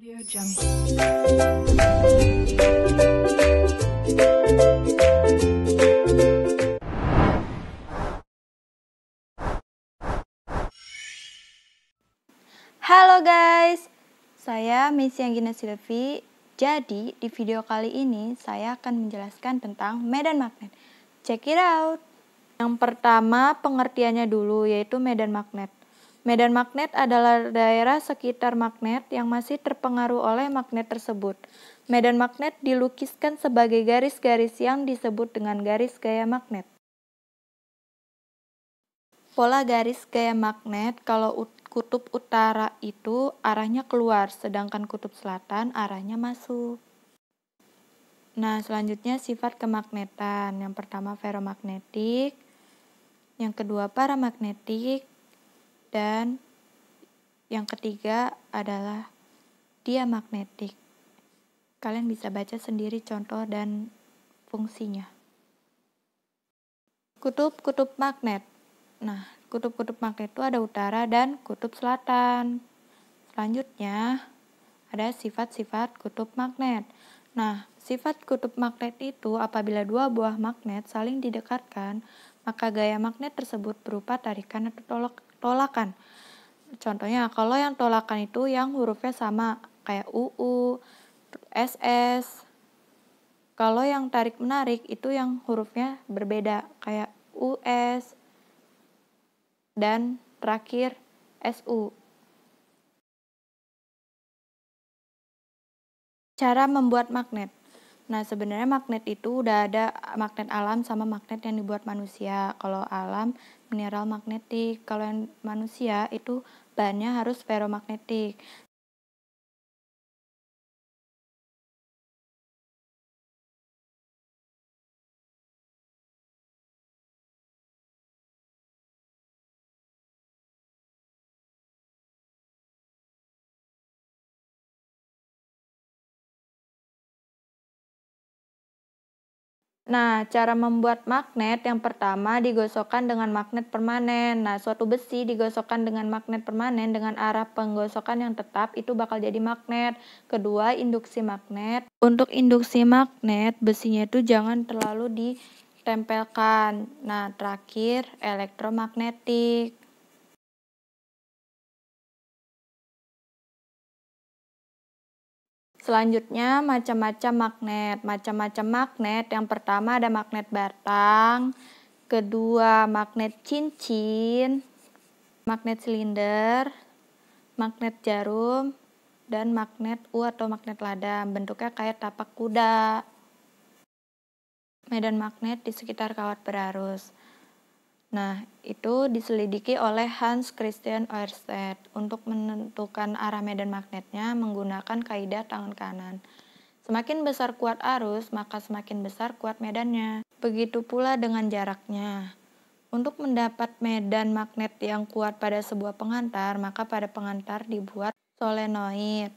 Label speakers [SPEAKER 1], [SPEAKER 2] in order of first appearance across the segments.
[SPEAKER 1] Halo guys, saya Messi Anggina Silvi. Jadi, di video kali ini saya akan menjelaskan tentang medan magnet. Check it out! Yang pertama, pengertiannya dulu, yaitu medan magnet. Medan magnet adalah daerah sekitar magnet yang masih terpengaruh oleh magnet tersebut. Medan magnet dilukiskan sebagai garis-garis yang disebut dengan garis gaya magnet. Pola garis gaya magnet kalau kutub utara itu arahnya keluar, sedangkan kutub selatan arahnya masuk. Nah, selanjutnya sifat kemagnetan. Yang pertama ferromagnetik, yang kedua paramagnetik, dan yang ketiga adalah dia magnetik. Kalian bisa baca sendiri contoh dan fungsinya. Kutub-kutub magnet. Nah, kutub-kutub magnet itu ada utara dan kutub selatan. Selanjutnya, ada sifat-sifat kutub magnet. Nah, sifat kutub magnet itu apabila dua buah magnet saling didekatkan, maka gaya magnet tersebut berupa tarikan atau tolak tolakan. Contohnya kalau yang tolakan itu yang hurufnya sama kayak UU, SS. Kalau yang tarik menarik itu yang hurufnya berbeda kayak US dan terakhir SU. Cara membuat magnet. Nah, sebenarnya magnet itu udah ada magnet alam sama magnet yang dibuat manusia. Kalau alam mineral magnetik, kalau yang manusia itu bahannya harus ferromagnetik. Nah, cara membuat magnet yang pertama digosokkan dengan magnet permanen. Nah, suatu besi digosokkan dengan magnet permanen dengan arah penggosokan yang tetap itu bakal jadi magnet. Kedua, induksi magnet. Untuk induksi magnet, besinya itu jangan terlalu ditempelkan. Nah, terakhir elektromagnetik. Selanjutnya macam-macam magnet. Macam-macam magnet. Yang pertama ada magnet batang, kedua magnet cincin, magnet silinder, magnet jarum, dan magnet U atau magnet lada Bentuknya kayak tapak kuda. Medan magnet di sekitar kawat berarus. Nah, itu diselidiki oleh Hans Christian Ørsted untuk menentukan arah medan magnetnya menggunakan kaidah tangan kanan. Semakin besar kuat arus, maka semakin besar kuat medannya. Begitu pula dengan jaraknya. Untuk mendapat medan magnet yang kuat pada sebuah pengantar, maka pada pengantar dibuat solenoid.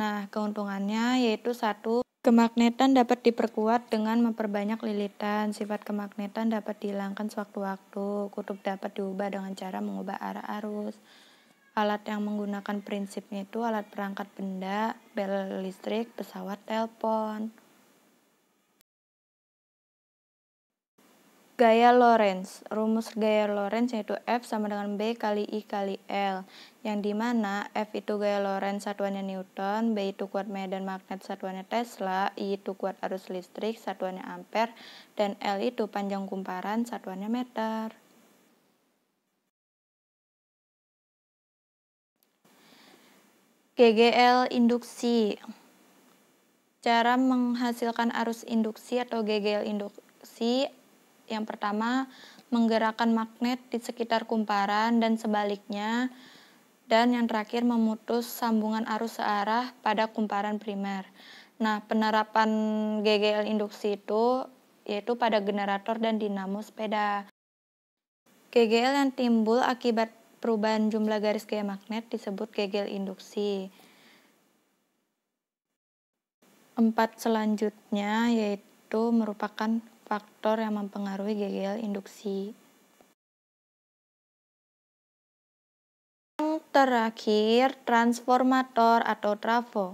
[SPEAKER 1] Nah, keuntungannya yaitu satu Kemagnetan dapat diperkuat dengan memperbanyak lilitan. Sifat kemagnetan dapat dihilangkan sewaktu-waktu. Kutub dapat diubah dengan cara mengubah arah arus. Alat yang menggunakan prinsipnya itu alat perangkat benda, bel listrik, pesawat, telepon. gaya Lorentz. Rumus gaya Lorentz yaitu F sama dengan B kali I kali L, yang dimana F itu gaya Lorentz satuannya Newton, B itu kuat medan magnet satuannya Tesla, I itu kuat arus listrik satuannya ampere, dan L itu panjang kumparan satuannya meter. GGL induksi Cara menghasilkan arus induksi atau GGL induksi yang pertama, menggerakkan magnet di sekitar kumparan dan sebaliknya. Dan yang terakhir, memutus sambungan arus searah pada kumparan primer. Nah, penerapan GGL induksi itu yaitu pada generator dan dinamo sepeda. GGL yang timbul akibat perubahan jumlah garis gaya magnet disebut GGL induksi. Empat selanjutnya yaitu merupakan faktor yang mempengaruhi gagal induksi. Yang terakhir, transformator atau trafo.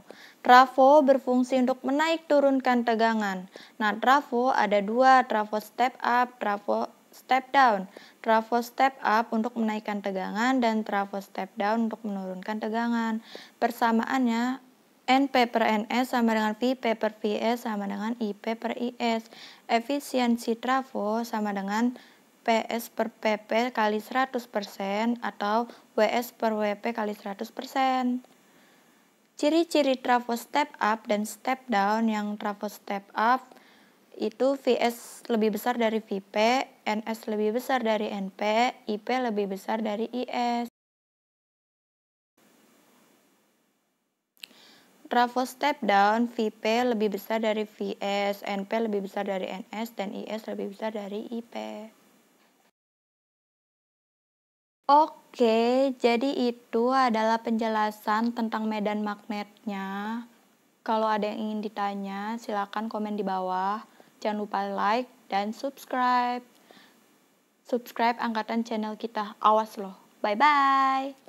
[SPEAKER 1] Trafo berfungsi untuk menaik turunkan tegangan. Nah, trafo ada dua, trafo step up, trafo step down. Trafo step up untuk menaikkan tegangan dan trafo step down untuk menurunkan tegangan. Persamaannya NP per NS sama dengan VP per VS sama dengan IP per IS. Efisiensi trafo sama dengan PS per PP kali 100% atau WS per WP kali 100%. Ciri-ciri trafo step up dan step down yang trafo step up itu VS lebih besar dari VP, NS lebih besar dari NP, IP lebih besar dari IS. Bravo step down VP lebih besar dari VS, NP lebih besar dari NS, dan IS lebih besar dari IP. Oke, jadi itu adalah penjelasan tentang medan magnetnya. Kalau ada yang ingin ditanya, silakan komen di bawah. Jangan lupa like dan subscribe. Subscribe angkatan channel kita. Awas loh. Bye-bye.